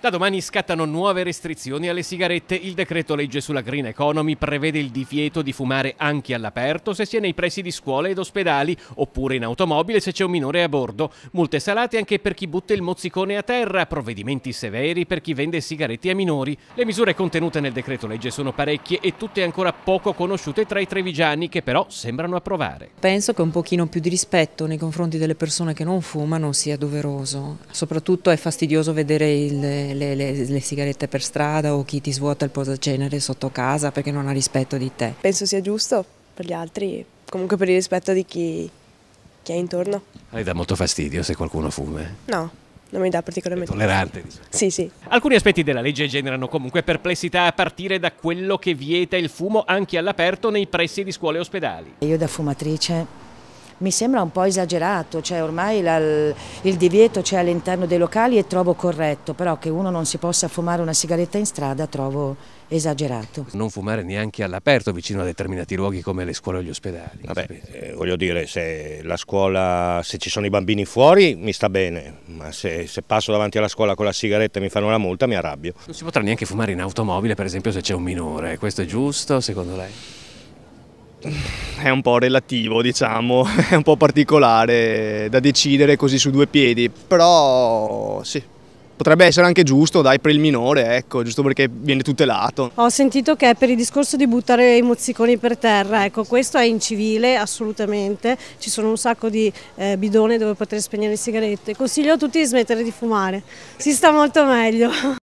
Da domani scattano nuove restrizioni alle sigarette. Il decreto legge sulla green economy prevede il divieto di fumare anche all'aperto se si è nei pressi di scuole ed ospedali, oppure in automobile se c'è un minore a bordo. Multe salate anche per chi butta il mozzicone a terra, provvedimenti severi per chi vende sigarette a minori. Le misure contenute nel decreto legge sono parecchie e tutte ancora poco conosciute tra i trevigiani che però sembrano approvare. Penso che un pochino più di rispetto nei confronti delle persone che non fumano sia doveroso. Soprattutto è fastidioso vedere il le, le, le, sigarette per strada o chi ti svuota il posacenere sotto casa perché non ha rispetto di te. Penso sia giusto per gli altri, comunque per il rispetto di chi, chi è intorno. A dà molto fastidio se qualcuno fuma? Eh. No. Non mi dà particolarmente. È tollerante. Diciamo. Sì, sì. Alcuni aspetti della legge generano comunque perplessità a partire da quello che vieta il fumo anche all'aperto nei pressi di scuole e ospedali. Io da fumatrice mi sembra un po' esagerato, cioè ormai la, il divieto c'è all'interno dei locali e trovo corretto, però che uno non si possa fumare una sigaretta in strada trovo esagerato. Non fumare neanche all'aperto vicino a determinati luoghi come le scuole o gli ospedali. Vabbè, eh, voglio dire, se la scuola, se ci sono i bambini fuori mi sta bene, ma se, se passo davanti alla scuola con la sigaretta e mi fanno una multa mi arrabbio. Non si potrà neanche fumare in automobile per esempio se c'è un minore, questo è giusto secondo lei? è un po' relativo, diciamo, è un po' particolare da decidere così su due piedi, però sì. Potrebbe essere anche giusto, dai, per il minore, ecco, giusto perché viene tutelato. Ho sentito che è per il discorso di buttare i mozziconi per terra, ecco, questo è incivile, assolutamente. Ci sono un sacco di eh, bidoni dove poter spegnere le sigarette. Consiglio a tutti di smettere di fumare, si sta molto meglio.